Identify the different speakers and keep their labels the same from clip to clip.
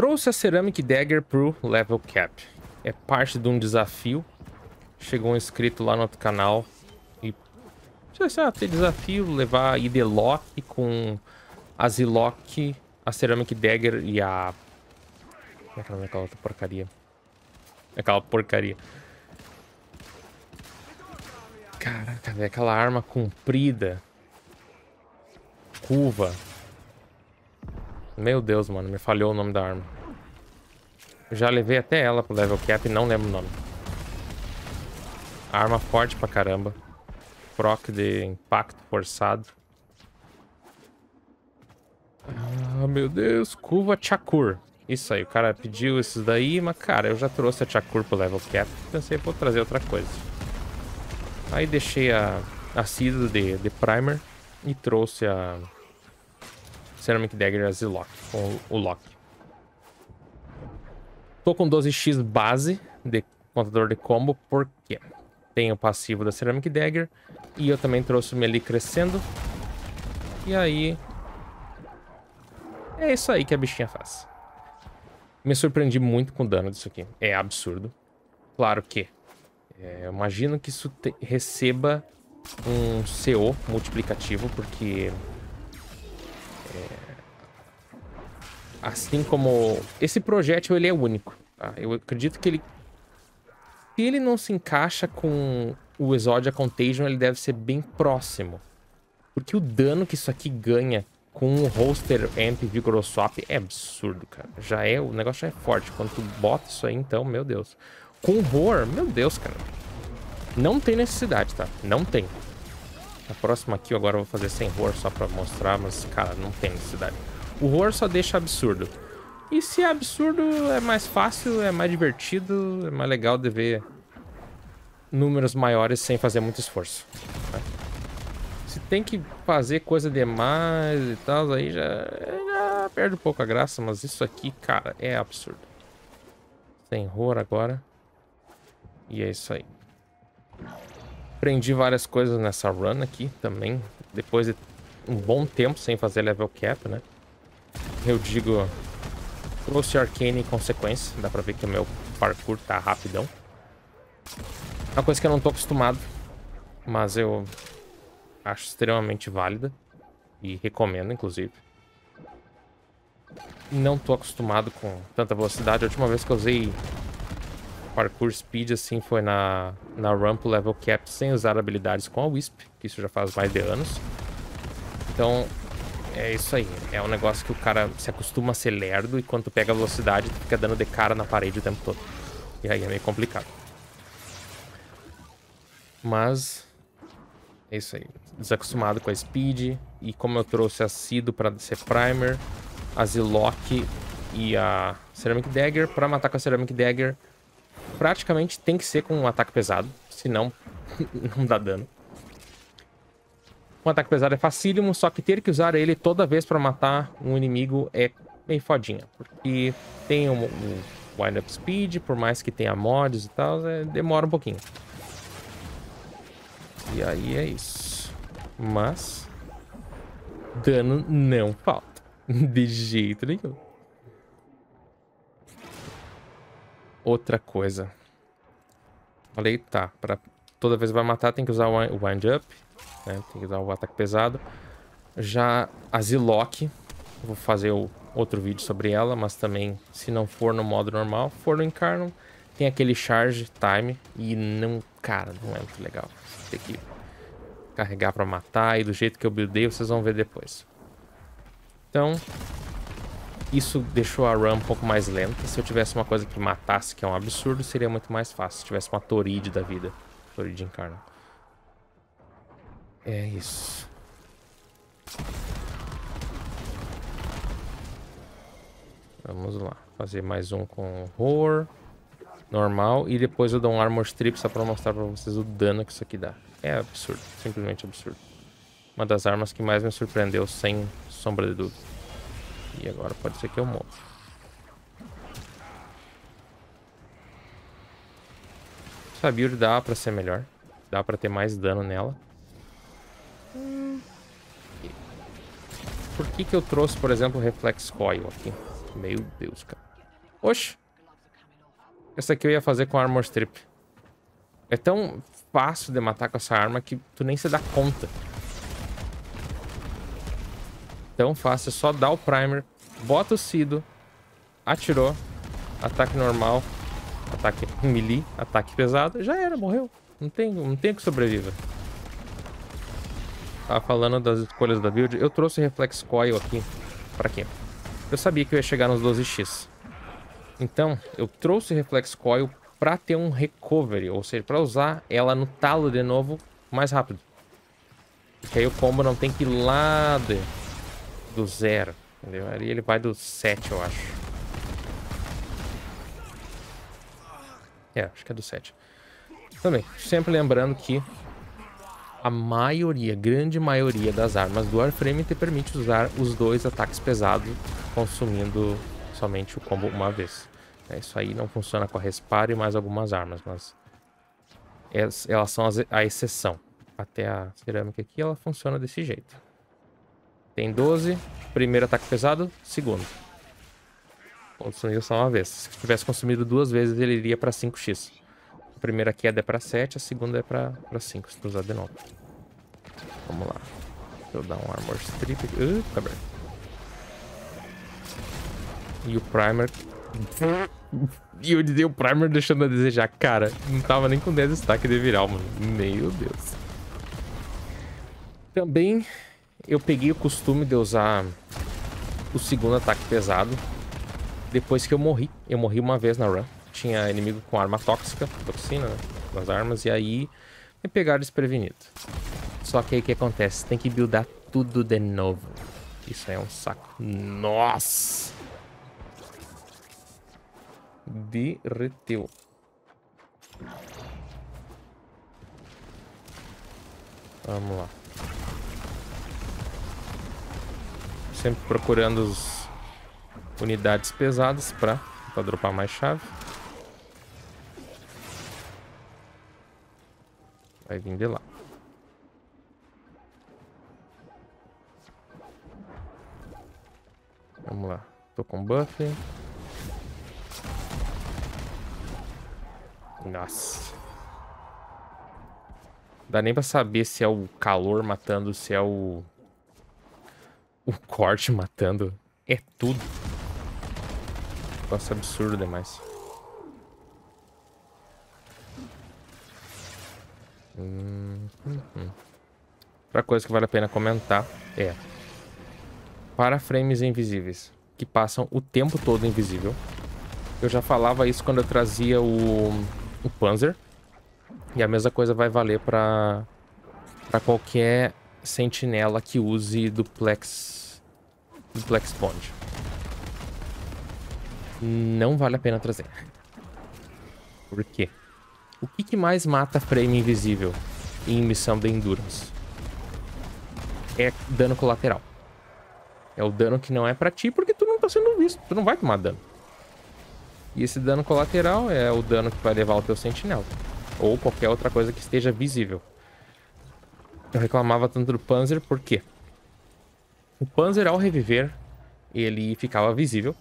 Speaker 1: Trouxe a Ceramic Dagger pro level cap. É parte de um desafio. Chegou um inscrito lá no outro canal. E... Sei lá, ah, ter desafio levar id Idelock com a Zilock, a Ceramic Dagger e a... Como é que é aquela outra porcaria? Aquela porcaria. Caraca, velho, aquela arma comprida. Curva. Meu Deus, mano, me falhou o nome da arma. Já levei até ela pro level cap e não lembro o nome. Arma forte pra caramba. Proc de impacto forçado. Ah, meu Deus. Curva Chakur. Isso aí, o cara pediu isso daí, mas cara, eu já trouxe a Chakur pro level cap. Pensei, vou trazer outra coisa. Aí deixei a, a Cida de, de Primer e trouxe a Ceramic é Daggers e Lock, com o Lock. Tô com 12x base de contador de combo, porque tem o passivo da Ceramic Dagger e eu também trouxe me ali crescendo. E aí... É isso aí que a bichinha faz. Me surpreendi muito com o dano disso aqui. É absurdo. Claro que... É, eu imagino que isso receba um CO multiplicativo, porque Assim como... Esse projétil, ele é único. Tá? Eu acredito que ele... Se ele não se encaixa com o Exodia Contagion, ele deve ser bem próximo. Porque o dano que isso aqui ganha com o Holster Amp Vigoroswap é absurdo, cara. Já é... O negócio já é forte. Quando tu bota isso aí, então, meu Deus. Com o Roar, meu Deus, cara. Não tem necessidade, tá? Não tem. A próxima aqui agora eu vou fazer sem Roar só pra mostrar, mas, cara, não tem necessidade. O horror só deixa absurdo. E se é absurdo, é mais fácil, é mais divertido, é mais legal de ver números maiores sem fazer muito esforço. Né? Se tem que fazer coisa demais e tal, aí já, já perde um pouco a graça, mas isso aqui, cara, é absurdo. Tem horror agora. E é isso aí. Aprendi várias coisas nessa run aqui também. Depois de um bom tempo sem fazer level cap, né? eu digo, trouxe Arcane em consequência. Dá pra ver que o meu parkour tá rapidão. É uma coisa que eu não tô acostumado, mas eu acho extremamente válida e recomendo, inclusive. Não tô acostumado com tanta velocidade. A última vez que eu usei parkour speed assim foi na, na ramp level cap sem usar habilidades com a Wisp, que isso já faz mais de anos. Então é isso aí. É um negócio que o cara se acostuma a ser lerdo e quando tu pega a velocidade, tu fica dando de cara na parede o tempo todo. E aí é meio complicado. Mas... É isso aí. Desacostumado com a Speed. E como eu trouxe a Sido pra ser Primer, a Zilok e a Ceramic Dagger, pra matar com a Ceramic Dagger, praticamente tem que ser com um ataque pesado. Senão, não dá dano. Um ataque pesado é facílimo, só que ter que usar ele toda vez para matar um inimigo é meio fodinha. Porque tem o um, um wind-up speed, por mais que tenha mods e tal, é, demora um pouquinho. E aí é isso. Mas... Dano não falta. De jeito nenhum. Outra coisa. Falei, tá, pra... Toda vez que vai matar tem que usar o wind-up. Né? Tem que dar o um ataque pesado. Já a Zilok, vou fazer o outro vídeo sobre ela, mas também se não for no modo normal, for no Incarnum, tem aquele charge time e não, cara, não é muito legal. Tem que carregar para matar e do jeito que eu buildei, vocês vão ver depois. Então, isso deixou a run um pouco mais lenta. Se eu tivesse uma coisa que matasse, que é um absurdo, seria muito mais fácil. Se tivesse uma Toride da vida, Toride Incarnum. É isso. Vamos lá. Fazer mais um com horror. Normal. E depois eu dou um armor strip só pra mostrar pra vocês o dano que isso aqui dá. É absurdo. Simplesmente absurdo. Uma das armas que mais me surpreendeu, sem sombra de dúvida. E agora pode ser que eu morra. Essa build dá pra ser melhor. Dá pra ter mais dano nela. Por que que eu trouxe, por exemplo, o Reflex Coil aqui? Meu Deus, cara. Oxe. Essa aqui eu ia fazer com Armor Strip. É tão fácil de matar com essa arma que tu nem se dá conta. Tão fácil, é só dar o primer, bota o sido, atirou, ataque normal, ataque melee, ataque pesado, já era, morreu. Não tem, não tem que sobreviver. Tá falando das escolhas da build. Eu trouxe Reflex Coil aqui. Pra quê? Eu sabia que eu ia chegar nos 12x. Então, eu trouxe Reflex Coil pra ter um recovery. Ou seja, pra usar ela no talo de novo mais rápido. Que aí o combo não tem que ir lá de, do zero. Entendeu? Ali ele vai do 7, eu acho. É, acho que é do 7. Também, sempre lembrando que a maioria, grande maioria das armas do Warframe te permite usar os dois ataques pesados, consumindo somente o combo uma vez. É, isso aí não funciona com a Respar e mais algumas armas, mas elas são a exceção. Até a cerâmica aqui, ela funciona desse jeito. Tem 12, primeiro ataque pesado, segundo. Consumiu só uma vez. Se tivesse consumido duas vezes, ele iria para 5x primeira queda é para 7, a segunda é para 5, se tu usar de novo. Vamos lá. Deixa eu dar um armor strip. Uh, cabrão. Tá e o primer... E eu dei o primer deixando a desejar. Cara, não tava nem com 10 destaque de viral, mano. Meu Deus. Também eu peguei o costume de usar o segundo ataque pesado. Depois que eu morri. Eu morri uma vez na run tinha inimigo com arma tóxica, toxina, né, nas armas, e aí me pegaram desprevenido. Só que aí o que acontece? Tem que buildar tudo de novo. Isso aí é um saco. Nossa! Derreteu. Vamos lá. Sempre procurando as unidades pesadas para dropar mais chave. Vai vir de lá. Vamos lá. Tô com buff. Nossa. Dá nem pra saber se é o calor matando, se é o... O corte matando. É tudo. Nossa, absurdo demais. Outra coisa que vale a pena comentar é... Para frames invisíveis, que passam o tempo todo invisível. Eu já falava isso quando eu trazia o, o Panzer. E a mesma coisa vai valer para para qualquer sentinela que use duplex duplex bond. Não vale a pena trazer. Por quê? O que, que mais mata frame invisível em missão de Endurance? É dano colateral. É o dano que não é pra ti porque tu não tá sendo visto. Tu não vai tomar dano. E esse dano colateral é o dano que vai levar o teu sentinela. Ou qualquer outra coisa que esteja visível. Eu reclamava tanto do Panzer porque o Panzer ao reviver, ele ficava visível.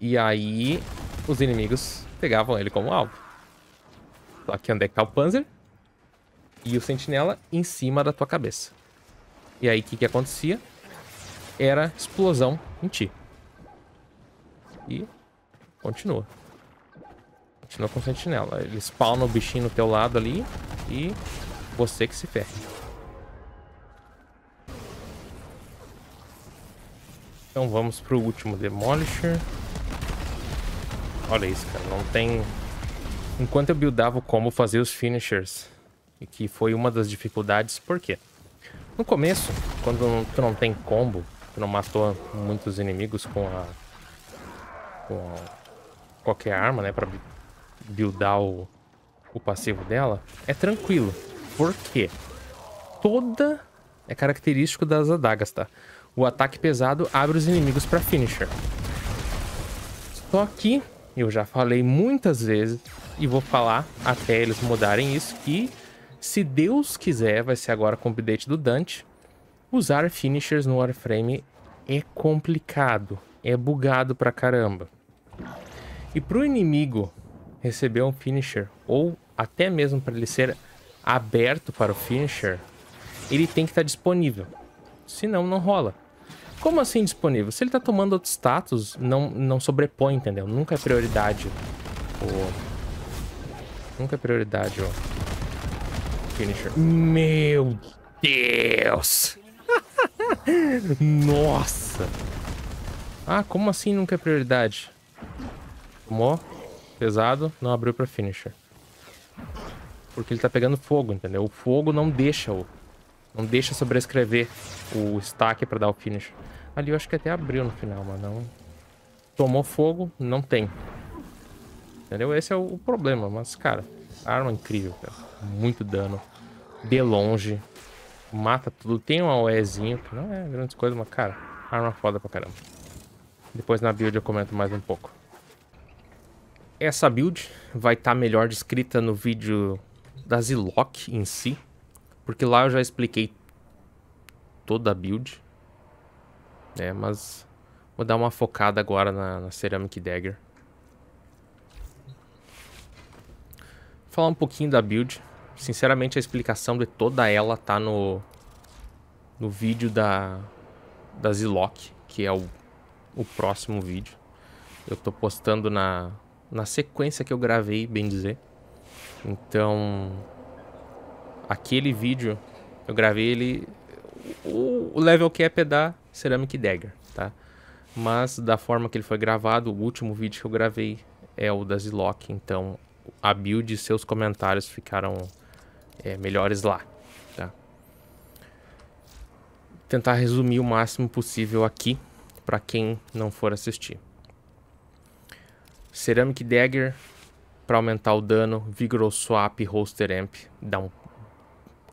Speaker 1: E aí os inimigos pegavam ele como alvo aqui onde é que tá o Panzer? E o Sentinela em cima da tua cabeça. E aí, o que que acontecia? Era explosão em ti. E continua. Continua com o Sentinela. Ele spawna o bichinho no teu lado ali e você que se ferre. Então vamos pro último Demolisher. Olha isso, cara. Não tem Enquanto eu buildava como fazer os finishers, e que foi uma das dificuldades, por quê? No começo, quando não, tu não tem combo, tu não matou muitos inimigos com a... com a, qualquer arma, né, pra buildar o, o passivo dela, é tranquilo. Por quê? Toda... é característico das adagas, tá? O ataque pesado abre os inimigos pra finisher. Só que, eu já falei muitas vezes, e vou falar até eles mudarem isso que se Deus quiser, vai ser agora com o update do Dante, usar finishers no Warframe é complicado, é bugado pra caramba. E pro inimigo receber um finisher ou até mesmo para ele ser aberto para o finisher, ele tem que estar tá disponível. Senão não rola. Como assim disponível? Se ele está tomando outro status, não, não sobrepõe, entendeu? Nunca é prioridade o, Nunca é prioridade, ó. Finisher. Meu Deus! Nossa! Ah, como assim nunca é prioridade? Tomou. Pesado. Não abriu pra finisher. Porque ele tá pegando fogo, entendeu? O fogo não deixa o... Não deixa sobrescrever o stack pra dar o finish. Ali eu acho que até abriu no final, mas não... Tomou fogo, não tem. Entendeu? Esse é o problema. Mas, cara, arma incrível, cara. Muito dano. De longe. Mata tudo. Tem um AOEzinho, que não é grande coisa, mas, cara, arma foda pra caramba. Depois na build eu comento mais um pouco. Essa build vai estar tá melhor descrita no vídeo da Zilok em si. Porque lá eu já expliquei toda a build. É, mas vou dar uma focada agora na, na Ceramic Dagger. falar um pouquinho da build. Sinceramente, a explicação de toda ela tá no, no vídeo da, da Zilok, que é o, o próximo vídeo. Eu tô postando na, na sequência que eu gravei, bem dizer. Então, aquele vídeo, eu gravei ele... O, o level cap é da Ceramic Dagger, tá? Mas da forma que ele foi gravado, o último vídeo que eu gravei é o da Zilok, então a build e seus comentários ficaram é, melhores lá. Tá? Tentar resumir o máximo possível aqui para quem não for assistir. Ceramic Dagger para aumentar o dano, Vigorous Swap, Holster Amp, dá um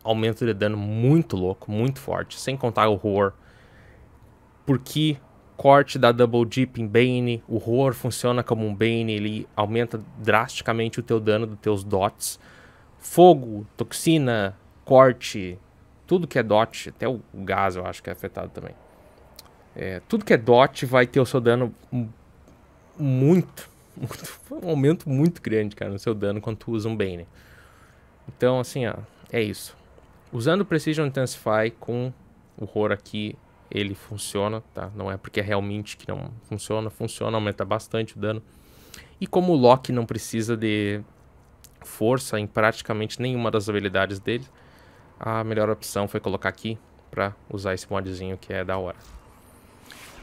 Speaker 1: aumento de dano muito louco, muito forte, sem contar o horror. Porque corte da Double Deep em Bane, o Roar funciona como um Bane, ele aumenta drasticamente o teu dano dos teus dots. Fogo, toxina, corte, tudo que é dot, até o gás eu acho que é afetado também. É, tudo que é dot vai ter o seu dano muito, muito, um aumento muito grande, cara, no seu dano quando tu usa um Bane. Então, assim, ó, é isso. Usando Precision Intensify com o Roar aqui, ele funciona, tá? Não é porque é realmente que não funciona, funciona, aumenta bastante o dano. E como o Loki não precisa de força em praticamente nenhuma das habilidades dele, a melhor opção foi colocar aqui para usar esse modzinho que é da hora.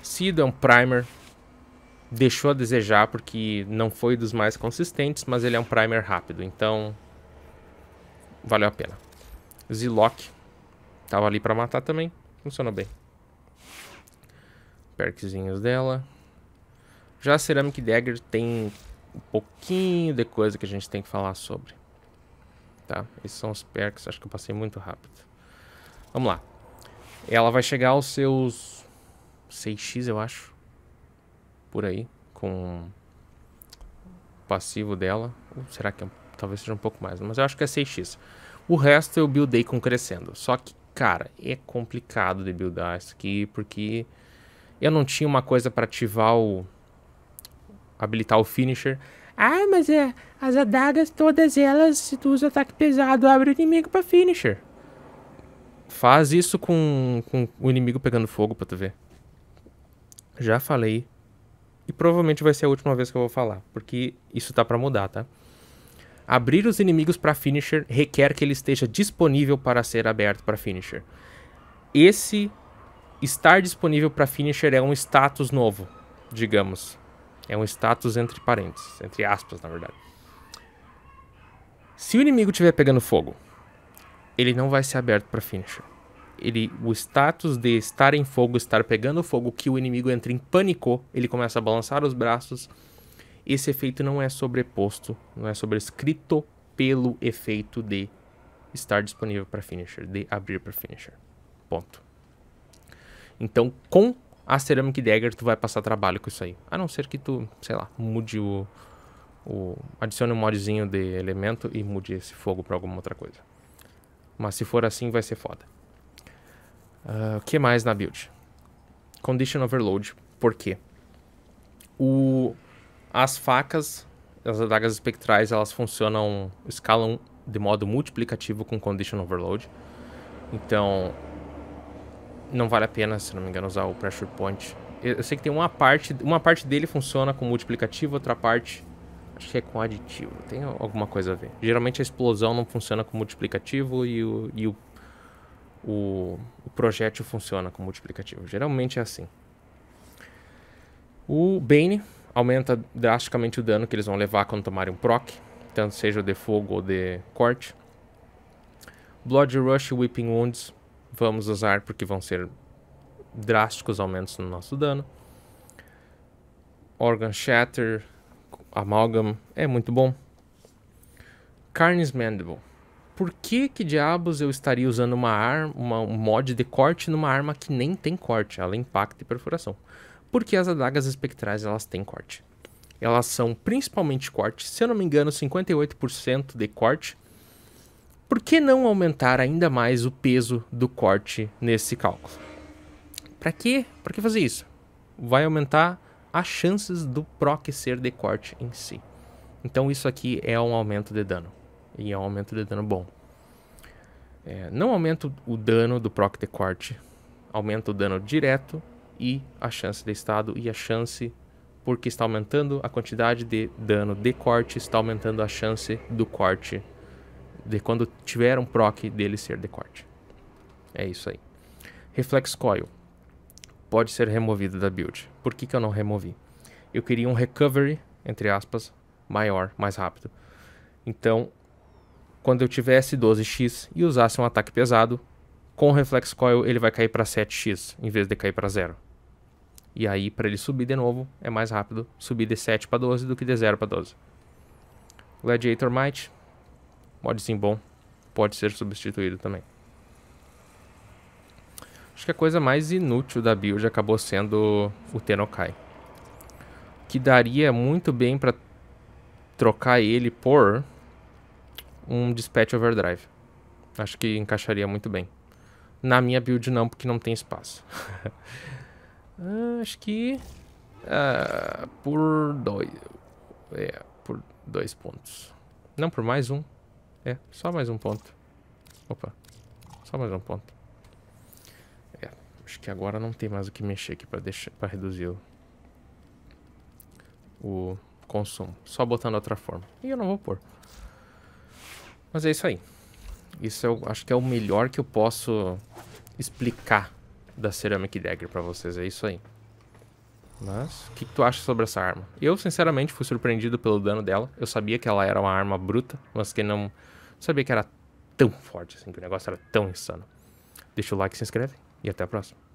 Speaker 1: Seed é um primer, deixou a desejar porque não foi dos mais consistentes, mas ele é um primer rápido, então valeu a pena. Zilok tava ali para matar também, funcionou bem perkzinhos dela. Já a Ceramic Dagger tem um pouquinho de coisa que a gente tem que falar sobre. Tá? Esses são os perks, acho que eu passei muito rápido. Vamos lá. Ela vai chegar aos seus 6x, eu acho. Por aí, com o passivo dela. Ou será que é, talvez seja um pouco mais, mas eu acho que é 6x. O resto eu buildei com crescendo. Só que, cara, é complicado de buildar isso aqui, porque eu não tinha uma coisa para ativar o. habilitar o finisher. Ah, mas é. As adagas, todas elas, se tu usa ataque pesado, abre o inimigo pra finisher. Faz isso com, com o inimigo pegando fogo pra tu ver. Já falei. E provavelmente vai ser a última vez que eu vou falar. Porque isso tá pra mudar, tá? Abrir os inimigos para finisher requer que ele esteja disponível para ser aberto para finisher. Esse estar disponível para finisher é um status novo, digamos. É um status entre parênteses, entre aspas, na verdade. Se o inimigo estiver pegando fogo, ele não vai ser aberto para finisher. Ele, o status de estar em fogo, estar pegando fogo, que o inimigo entra em pânico, ele começa a balançar os braços. Esse efeito não é sobreposto, não é sobrescrito pelo efeito de estar disponível para finisher, de abrir para finisher. Ponto. Então, com a Ceramic Dagger, tu vai passar trabalho com isso aí. A não ser que tu, sei lá, mude o... o adicione um modzinho de elemento e mude esse fogo para alguma outra coisa. Mas se for assim, vai ser foda. Uh, o que mais na build? Condition Overload. Por quê? O, as facas, as adagas espectrais, elas funcionam, escalam de modo multiplicativo com Condition Overload. Então, não vale a pena, se não me engano, usar o Pressure Point. Eu, eu sei que tem uma parte, uma parte dele funciona com multiplicativo, outra parte acho que é com aditivo. Tem alguma coisa a ver. Geralmente a explosão não funciona com multiplicativo e o, e o, o, o projétil funciona com multiplicativo. Geralmente é assim. O Bane aumenta drasticamente o dano que eles vão levar quando tomarem um proc, tanto seja de fogo ou de corte. Blood Rush Whipping Wounds vamos usar porque vão ser drásticos aumentos no nosso dano. Organ Shatter, Amalgam, é muito bom. Carnes Mandible. Por que que diabos eu estaria usando uma arma, uma, um mod de corte numa arma que nem tem corte? Ela impacta e perfuração. Porque as adagas espectrais elas têm corte. Elas são principalmente corte, se eu não me engano, 58% de corte por que não aumentar ainda mais o peso do corte nesse cálculo? Para quê? Para que fazer isso? Vai aumentar as chances do proc ser de corte em si. Então isso aqui é um aumento de dano. E é um aumento de dano bom. É, não aumenta o dano do proc de corte. Aumenta o dano direto e a chance de estado e a chance... Porque está aumentando a quantidade de dano de corte, está aumentando a chance do corte de quando tiver um proc dele ser de corte. É isso aí. Reflex Coil pode ser removido da build. Por que, que eu não removi? Eu queria um recovery, entre aspas, maior, mais rápido. Então, quando eu tivesse 12x e usasse um ataque pesado, com o Reflex Coil ele vai cair para 7x em vez de cair para 0. E aí, para ele subir de novo, é mais rápido subir de 7 para 12 do que de 0 para 12. Gladiator Might, modzinho sim bom pode ser substituído também. Acho que a coisa mais inútil da build acabou sendo o Tenokai. Que daria muito bem para trocar ele por um Dispatch Overdrive. Acho que encaixaria muito bem. Na minha build não, porque não tem espaço. Ah, acho que... Uh, por dois... É, por dois pontos. Não, por mais um. É, só mais um ponto. Opa, só mais um ponto. É, acho que agora não tem mais o que mexer aqui para deixar, para reduzir o, o consumo. Só botando outra forma. E eu não vou pôr. Mas é isso aí. Isso eu acho que é o melhor que eu posso explicar da Ceramic Dagger para vocês. É isso aí. Mas, o que, que, tu acha sobre essa arma? Eu, sinceramente, fui surpreendido pelo dano dela. Eu sabia que ela era uma arma bruta, mas que não sabia que era tão forte, assim, que o negócio era tão insano. Deixa o like, se inscreve e até a próxima.